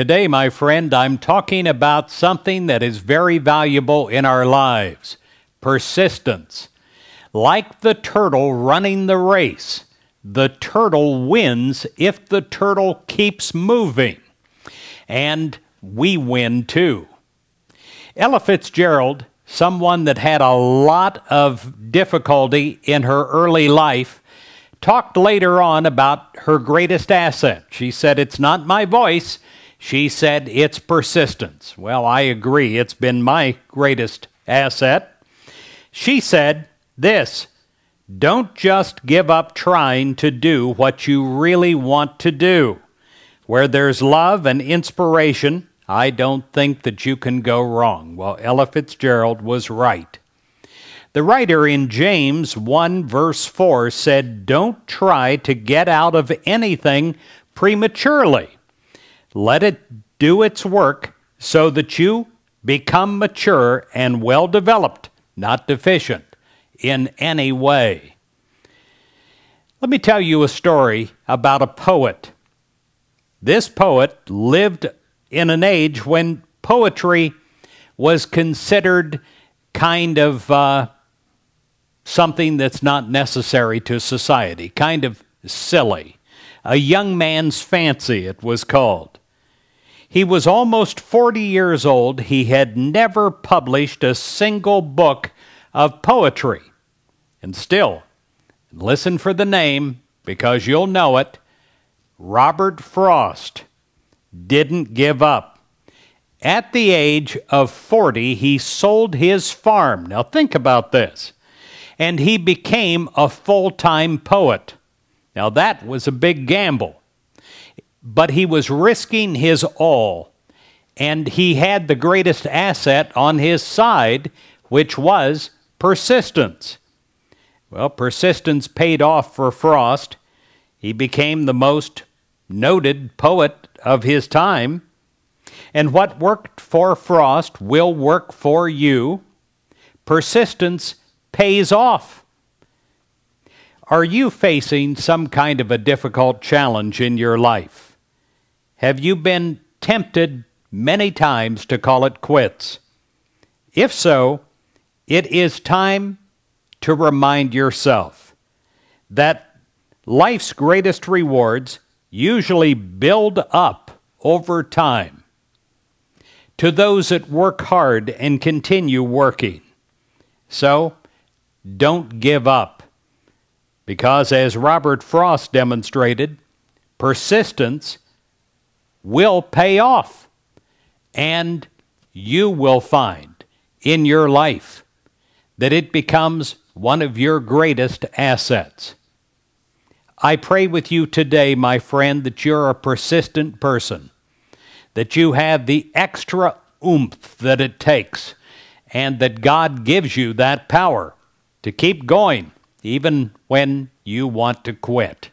Today, my friend, I'm talking about something that is very valuable in our lives persistence. Like the turtle running the race, the turtle wins if the turtle keeps moving. And we win too. Ella Fitzgerald, someone that had a lot of difficulty in her early life, talked later on about her greatest asset. She said, It's not my voice she said it's persistence. Well, I agree. It's been my greatest asset. She said this don't just give up trying to do what you really want to do. Where there's love and inspiration, I don't think that you can go wrong. Well, Ella Fitzgerald was right. The writer in James 1, verse 4 said, Don't try to get out of anything prematurely. Let it do its work so that you become mature and well developed, not deficient in any way. Let me tell you a story about a poet. This poet lived in an age when poetry was considered kind of uh, something that's not necessary to society, kind of silly. A young man's fancy, it was called. He was almost 40 years old. He had never published a single book of poetry. And still, listen for the name because you'll know it Robert Frost didn't give up. At the age of 40, he sold his farm. Now think about this. And he became a full time poet. Now that was a big gamble but he was risking his all. And he had the greatest asset on his side, which was persistence. Well, persistence paid off for Frost. He became the most noted poet of his time. And what worked for Frost will work for you. Persistence pays off. Are you facing some kind of a difficult challenge in your life? Have you been tempted many times to call it quits? If so, it is time to remind yourself that life's greatest rewards usually build up over time. To those that work hard and continue working. So, don't give up. Because as Robert Frost demonstrated, persistence will pay off. And you will find in your life that it becomes one of your greatest assets. I pray with you today, my friend, that you're a persistent person, that you have the extra oomph that it takes, and that God gives you that power to keep going even when you want to quit.